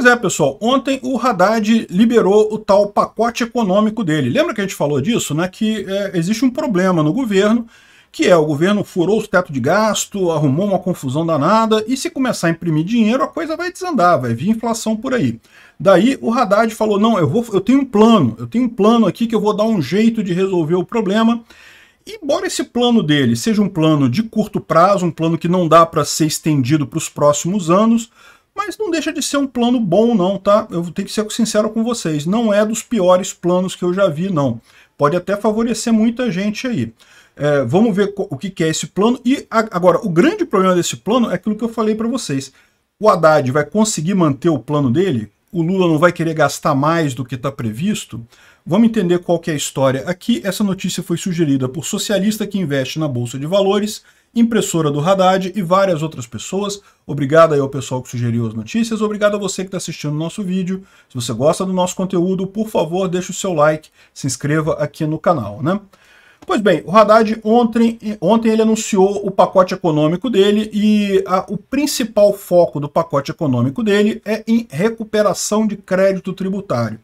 Pois é, pessoal, ontem o Haddad liberou o tal pacote econômico dele. Lembra que a gente falou disso, né? Que é, existe um problema no governo, que é o governo furou o teto de gasto, arrumou uma confusão danada, e se começar a imprimir dinheiro, a coisa vai desandar, vai vir inflação por aí. Daí o Haddad falou, não, eu, vou, eu tenho um plano, eu tenho um plano aqui que eu vou dar um jeito de resolver o problema, embora esse plano dele seja um plano de curto prazo, um plano que não dá para ser estendido para os próximos anos, mas não deixa de ser um plano bom não, tá? Eu tenho que ser sincero com vocês, não é dos piores planos que eu já vi não. Pode até favorecer muita gente aí. É, vamos ver o que, é esse plano. E agora, o grande problema desse plano é aquilo que eu falei para vocês. O Haddad vai conseguir manter o plano dele? o Lula não vai querer gastar mais do que está previsto? Vamos entender qual é a história. Aqui, essa notícia foi sugerida por socialista que investe na Bolsa de Valores impressora do Haddad e várias outras pessoas. Obrigado aí ao pessoal que sugeriu as notícias, obrigado a você que está assistindo o nosso vídeo. Se você gosta do nosso conteúdo, por favor, deixe o seu like, se inscreva aqui no canal, né? Pois bem, o Haddad ontem, ontem ele anunciou o pacote econômico dele e a, o principal foco do pacote econômico dele é em recuperação de crédito tributário.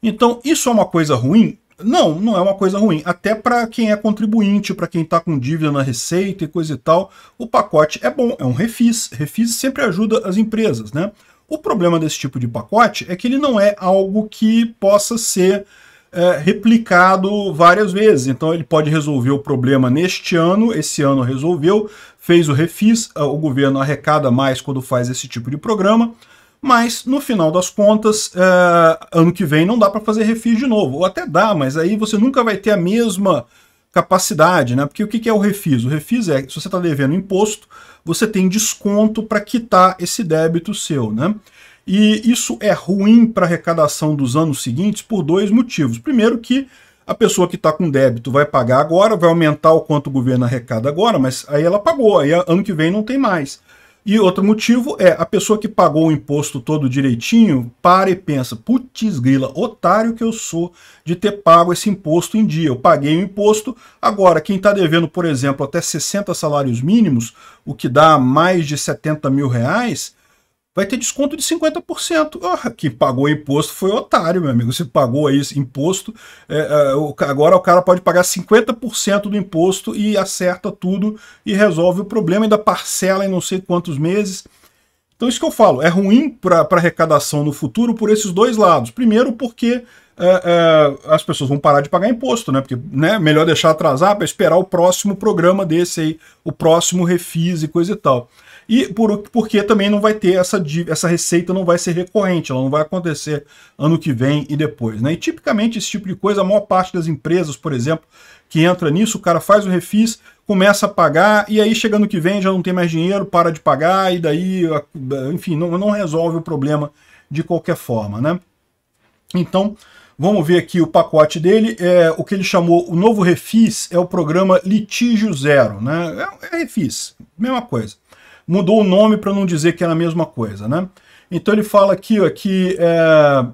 Então, isso é uma coisa ruim? Não, não é uma coisa ruim. Até para quem é contribuinte, para quem está com dívida na receita e coisa e tal, o pacote é bom, é um refis. Refis sempre ajuda as empresas, né? O problema desse tipo de pacote é que ele não é algo que possa ser é, replicado várias vezes. Então ele pode resolver o problema neste ano, esse ano resolveu, fez o refis, ah, o governo arrecada mais quando faz esse tipo de programa. Mas, no final das contas, é, ano que vem não dá para fazer refis de novo. Ou até dá, mas aí você nunca vai ter a mesma capacidade, né? Porque o que é o refis? O refis é, se você está devendo imposto, você tem desconto para quitar esse débito seu, né? E isso é ruim para a arrecadação dos anos seguintes por dois motivos. Primeiro que a pessoa que está com débito vai pagar agora, vai aumentar o quanto o governo arrecada agora, mas aí ela pagou, aí ano que vem não tem mais. E outro motivo é a pessoa que pagou o imposto todo direitinho, para e pensa, putz grila, otário que eu sou de ter pago esse imposto em dia. Eu paguei o imposto, agora quem está devendo, por exemplo, até 60 salários mínimos, o que dá mais de 70 mil reais, vai ter desconto de 50%. Oh, ah, Que pagou imposto foi otário, meu amigo. Você pagou aí imposto, é, é, agora o cara pode pagar 50% do imposto e acerta tudo e resolve o problema, ainda parcela em não sei quantos meses. Então, isso que eu falo, é ruim para arrecadação no futuro por esses dois lados. Primeiro, porque é, é, as pessoas vão parar de pagar imposto, né? Porque né, melhor deixar atrasar para esperar o próximo programa desse aí, o próximo refis e coisa e tal. E por, porque também não vai ter essa, essa receita, não vai ser recorrente, ela não vai acontecer ano que vem e depois. Né? E tipicamente esse tipo de coisa, a maior parte das empresas, por exemplo, que entra nisso, o cara faz o refis, começa a pagar, e aí chegando que vem já não tem mais dinheiro, para de pagar, e daí, enfim, não, não resolve o problema de qualquer forma. Né? Então, Vamos ver aqui o pacote dele, é o que ele chamou, o novo refis é o programa Litígio Zero, né? É, é refis, mesma coisa mudou o nome para não dizer que era é a mesma coisa. Né? Então ele fala aqui ó, que é,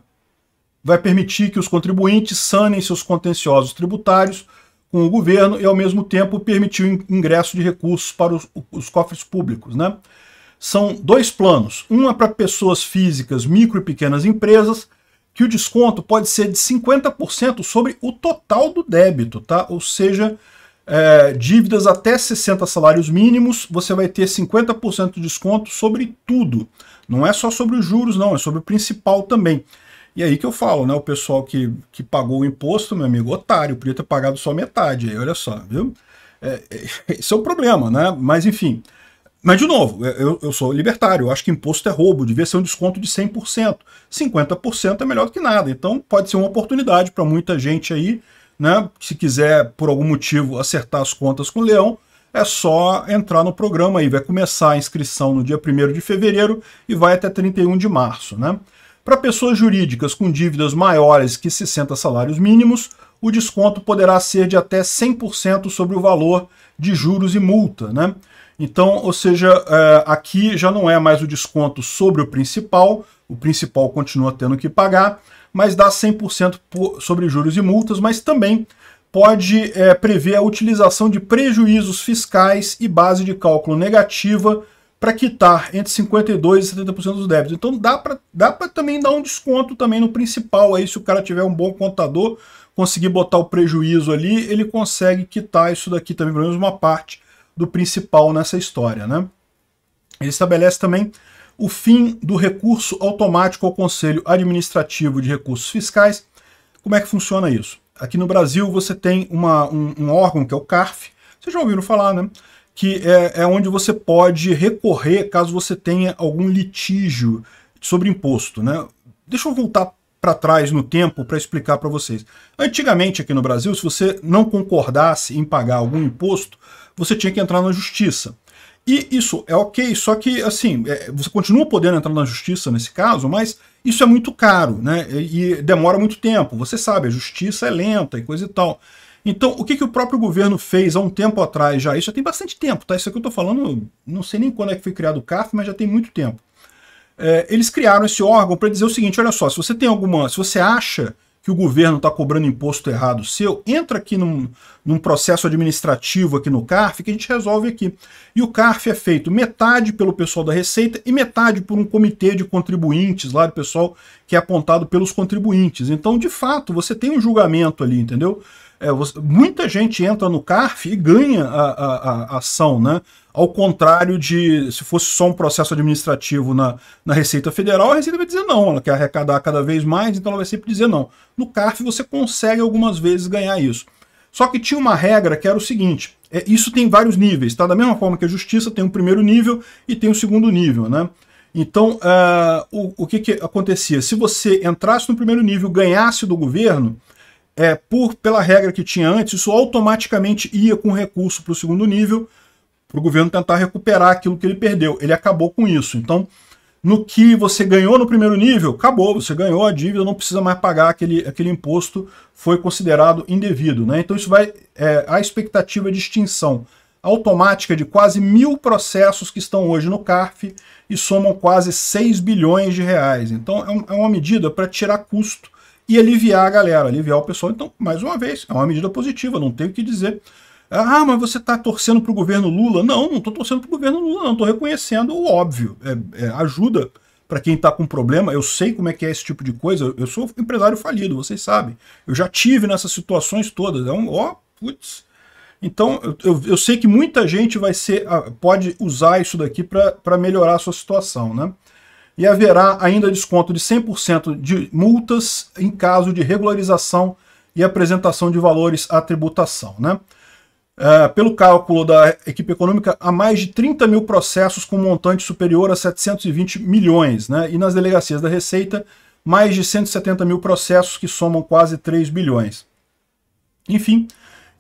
vai permitir que os contribuintes sanem seus contenciosos tributários com o governo e, ao mesmo tempo, permitir o ingresso de recursos para os, os cofres públicos. Né? São dois planos. Um é para pessoas físicas, micro e pequenas empresas, que o desconto pode ser de 50% sobre o total do débito, tá? ou seja, é, dívidas até 60 salários mínimos, você vai ter 50% de desconto sobre tudo. Não é só sobre os juros, não, é sobre o principal também. E aí que eu falo, né? O pessoal que, que pagou o imposto, meu amigo, otário, podia ter pagado só metade. Aí, olha só, viu? É, é, esse é o problema, né? Mas enfim. Mas, de novo, eu, eu sou libertário, eu acho que imposto é roubo, devia ser um desconto de 100%. 50% é melhor do que nada, então pode ser uma oportunidade para muita gente aí né? Se quiser, por algum motivo, acertar as contas com o Leão, é só entrar no programa aí. Vai começar a inscrição no dia 1 de fevereiro e vai até 31 de março. Né? Para pessoas jurídicas com dívidas maiores que 60 salários mínimos, o desconto poderá ser de até 100% sobre o valor de juros e multa. Né? Então, ou seja, é, aqui já não é mais o desconto sobre o principal, o principal continua tendo que pagar, mas dá 100% por, sobre juros e multas, mas também pode é, prever a utilização de prejuízos fiscais e base de cálculo negativa para quitar entre 52% e 70% dos débitos. Então dá para dá também dar um desconto também no principal aí, se o cara tiver um bom contador, conseguir botar o prejuízo ali, ele consegue quitar isso daqui também, pelo menos uma parte do principal nessa história, né? Ele estabelece também o fim do recurso automático ao Conselho Administrativo de Recursos Fiscais. Como é que funciona isso? Aqui no Brasil você tem uma, um, um, órgão que é o CARF, vocês já ouviram falar, né? Que é, é onde você pode recorrer caso você tenha algum litígio sobre imposto, né? Deixa eu voltar para trás no tempo para explicar para vocês. Antigamente aqui no Brasil, se você não concordasse em pagar algum imposto, você tinha que entrar na justiça. E isso é ok, só que assim, é, você continua podendo entrar na justiça nesse caso, mas isso é muito caro, né? E demora muito tempo. Você sabe, a justiça é lenta e coisa e tal. Então, o que, que o próprio governo fez há um tempo atrás já? Isso já tem bastante tempo, tá? Isso aqui eu tô falando, não sei nem quando é que foi criado o CAF, mas já tem muito tempo. É, eles criaram esse órgão para dizer o seguinte: olha só, se você tem alguma. Se você acha que o governo está cobrando imposto errado seu, entra aqui num, num, processo administrativo aqui no CARF que a gente resolve aqui. E o CARF é feito metade pelo pessoal da Receita e metade por um comitê de contribuintes lá, do pessoal que é apontado pelos contribuintes. Então, de fato, você tem um julgamento ali, entendeu? É, você, muita gente entra no CARF e ganha a, a, a, ação, né? Ao contrário de se fosse só um processo administrativo na, na Receita Federal, a Receita vai dizer não, ela quer arrecadar cada vez mais, então ela vai sempre dizer não. No CARF você consegue algumas vezes ganhar isso. Só que tinha uma regra que era o seguinte: é, isso tem vários níveis, tá? Da mesma forma que a justiça tem o um primeiro nível e tem o um segundo nível, né? Então, uh, o, o que, que acontecia? Se você entrasse no primeiro nível, ganhasse do governo, é, por pela regra que tinha antes, isso automaticamente ia com recurso para o segundo nível, para o governo tentar recuperar aquilo que ele perdeu. Ele acabou com isso. Então, no que você ganhou no primeiro nível, acabou, você ganhou a dívida, não precisa mais pagar aquele, aquele imposto, foi considerado indevido. Né? Então, isso vai. É, a expectativa de extinção automática de quase mil processos que estão hoje no CARF e somam quase 6 bilhões de reais. Então, é, um, é uma medida para tirar custo e aliviar a galera, aliviar o pessoal. Então, mais uma vez, é uma medida positiva, não tenho o que dizer. Ah, mas você está torcendo para o governo Lula? Não, não estou torcendo para o governo Lula, não. Estou reconhecendo o óbvio. É, é, ajuda para quem está com problema. Eu sei como é que é esse tipo de coisa. Eu sou empresário falido, vocês sabem. Eu já tive nessas situações todas. Então, ó, putz. Então, eu, eu, sei que muita gente vai ser, ah, pode usar isso daqui para melhorar a sua situação, né? e haverá ainda desconto de 100% de multas em caso de regularização e apresentação de valores à tributação. Né? É, pelo cálculo da equipe econômica, há mais de 30 mil processos com montante superior a 720 milhões, né? e nas delegacias da Receita, mais de 170 mil processos que somam quase 3 bilhões. Enfim,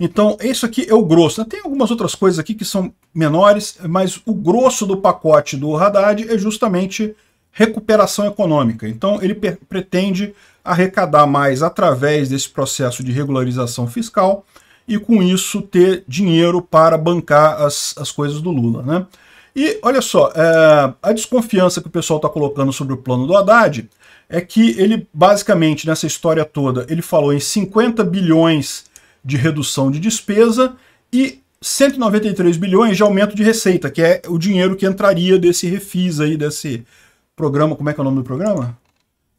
então isso aqui é o grosso. Tem algumas outras coisas aqui que são menores, mas o grosso do pacote do Haddad é justamente recuperação econômica. Então, ele pretende arrecadar mais através desse processo de regularização fiscal e, com isso, ter dinheiro para bancar as, as coisas do Lula. Né? E, olha só, é, a desconfiança que o pessoal está colocando sobre o plano do Haddad é que ele, basicamente, nessa história toda, ele falou em 50 bilhões de redução de despesa e 193 bilhões de aumento de receita, que é o dinheiro que entraria desse refis aí, desse, programa, como é que é o nome do programa?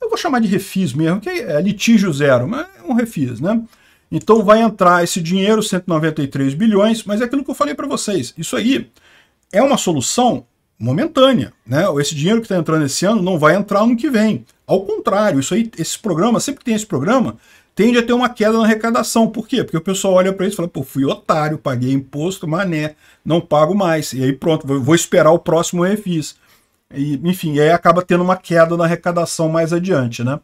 Eu vou chamar de refis mesmo, que é litígio zero, mas é um refis, né? Então vai entrar esse dinheiro, 193 bilhões, mas é aquilo que eu falei para vocês. Isso aí é uma solução momentânea, né? Esse dinheiro que está entrando esse ano não vai entrar no que vem. Ao contrário, isso aí, esse programa, sempre que tem esse programa, tende a ter uma queda na arrecadação. Por quê? Porque o pessoal olha para isso e fala, pô, fui otário, paguei imposto, mané, não pago mais. E aí pronto, vou esperar o próximo refis. E, enfim, aí acaba tendo uma queda na arrecadação mais adiante, né?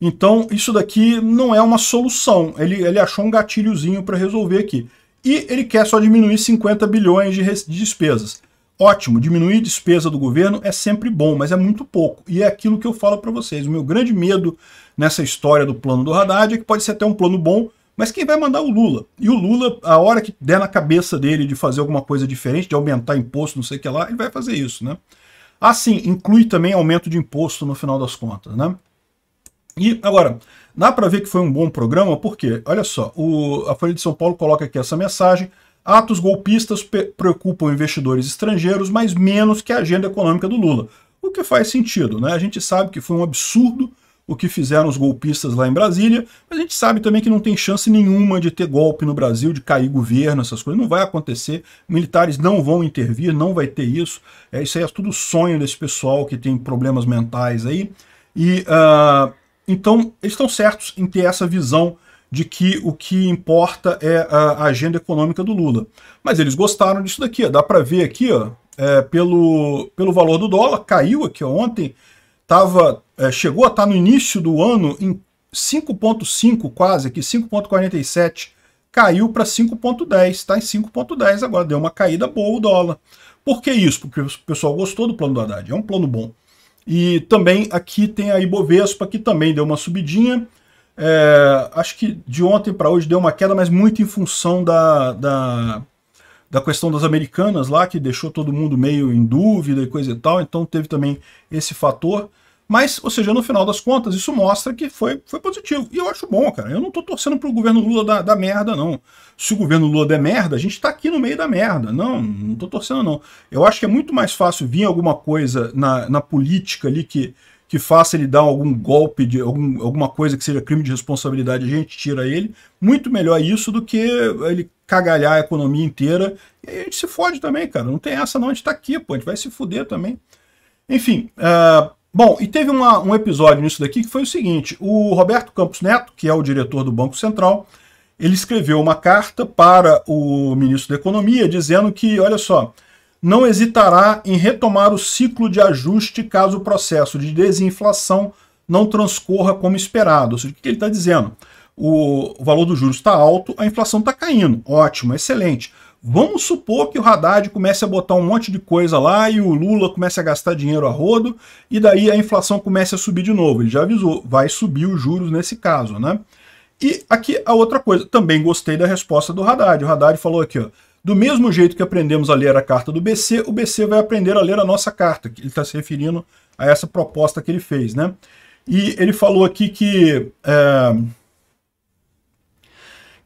Então, isso daqui não é uma solução. Ele, ele achou um gatilhozinho para resolver aqui. E ele quer só diminuir 50 bilhões de, de despesas. Ótimo, diminuir despesa do governo é sempre bom, mas é muito pouco. E é aquilo que eu falo para vocês. O meu grande medo nessa história do plano do Haddad é que pode ser até um plano bom, mas quem vai mandar é o Lula. E o Lula, a hora que der na cabeça dele de fazer alguma coisa diferente, de aumentar imposto, não sei o que lá, ele vai fazer isso, né? assim inclui também aumento de imposto no final das contas, né? E agora, dá para ver que foi um bom programa, porque, olha só, o, a Folha de São Paulo coloca aqui essa mensagem: atos golpistas preocupam investidores estrangeiros, mas menos que a agenda econômica do Lula. O que faz sentido, né? A gente sabe que foi um absurdo o que fizeram os golpistas lá em Brasília, mas a gente sabe também que não tem chance nenhuma de ter golpe no Brasil, de cair governo, essas coisas, não vai acontecer, militares não vão intervir, não vai ter isso, é, isso aí é tudo sonho desse pessoal que tem problemas mentais aí, e uh, então eles estão certos em ter essa visão de que o que importa é a agenda econômica do Lula. Mas eles gostaram disso daqui, ó. dá para ver aqui, ó, é, pelo, pelo valor do dólar, caiu aqui ontem, estava é, chegou a estar tá no início do ano em 5.5 quase, aqui 5.47, caiu para 5.10, está em 5.10 agora, deu uma caída boa o dólar. Por que isso? Porque o pessoal gostou do plano do Haddad, é um plano bom. E também aqui tem a Ibovespa, que também deu uma subidinha, é, acho que de ontem para hoje deu uma queda, mas muito em função da, da, da, questão das americanas lá, que deixou todo mundo meio em dúvida e coisa e tal, então teve também esse fator. Mas, ou seja, no final das contas, isso mostra que foi, foi positivo. E eu acho bom, cara. Eu não tô torcendo pro governo Lula da, da merda, não. Se o governo Lula der merda, a gente tá aqui no meio da merda. Não, não tô torcendo, não. Eu acho que é muito mais fácil vir alguma coisa na, na política ali que, que faça ele dar algum golpe, de algum, alguma coisa que seja crime de responsabilidade, a gente tira ele. Muito melhor isso do que ele cagalhar a economia inteira. E a gente se fode também, cara. Não tem essa, não. A gente tá aqui, pô. A gente vai se fuder também. Enfim, uh, Bom, e teve uma, um episódio nisso daqui que foi o seguinte: o Roberto Campos Neto, que é o diretor do Banco Central, ele escreveu uma carta para o ministro da Economia dizendo que, olha só, não hesitará em retomar o ciclo de ajuste caso o processo de desinflação não transcorra como esperado. Ou seja, o que ele está dizendo? O valor dos juros está alto, a inflação está caindo. Ótimo, excelente. Vamos supor que o Haddad comece a botar um monte de coisa lá e o Lula comece a gastar dinheiro a rodo e daí a inflação comece a subir de novo. Ele já avisou, vai subir os juros nesse caso, né? E aqui a outra coisa, também gostei da resposta do Haddad. O Haddad falou aqui, ó, do mesmo jeito que aprendemos a ler a carta do BC, o BC vai aprender a ler a nossa carta. Ele está se referindo a essa proposta que ele fez, né? E ele falou aqui que... É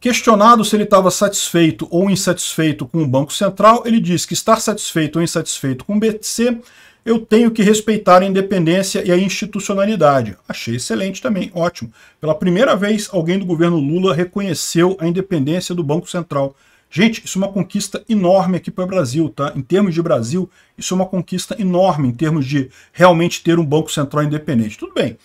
Questionado se ele estava satisfeito ou insatisfeito com o Banco Central, ele diz que estar satisfeito ou insatisfeito com o BTC, eu tenho que respeitar a independência e a institucionalidade. Achei excelente também, ótimo. Pela primeira vez, alguém do governo Lula reconheceu a independência do Banco Central. Gente, isso é uma conquista enorme aqui para o Brasil, tá? Em termos de Brasil, isso é uma conquista enorme em termos de realmente ter um Banco Central independente. Tudo bem,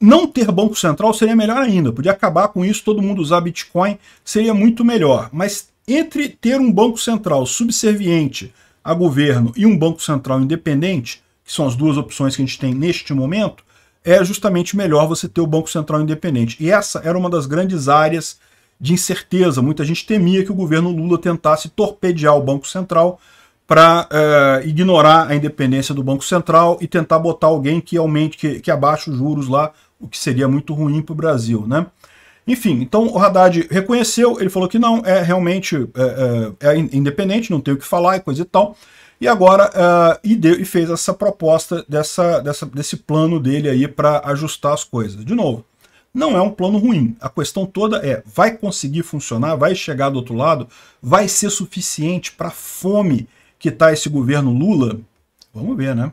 não ter Banco Central seria melhor ainda, podia acabar com isso, todo mundo usar Bitcoin seria muito melhor. Mas entre ter um Banco Central subserviente a governo e um Banco Central independente, que são as duas opções que a gente tem neste momento, é justamente melhor você ter o Banco Central independente. E essa era uma das grandes áreas de incerteza. Muita gente temia que o governo Lula tentasse torpedear o Banco Central para é, eh, ignorar a independência do Banco Central e tentar botar alguém que aumente, que, que abaixe os juros lá o que seria muito ruim para o Brasil, né? Enfim, então o Haddad reconheceu, ele falou que não, é realmente é, é, é independente, não tem o que falar e coisa e tal. E agora, é, e, deu, e fez essa proposta dessa, dessa, desse plano dele aí para ajustar as coisas. De novo, não é um plano ruim. A questão toda é, vai conseguir funcionar, vai chegar do outro lado, vai ser suficiente para a fome que está esse governo Lula? Vamos ver, né?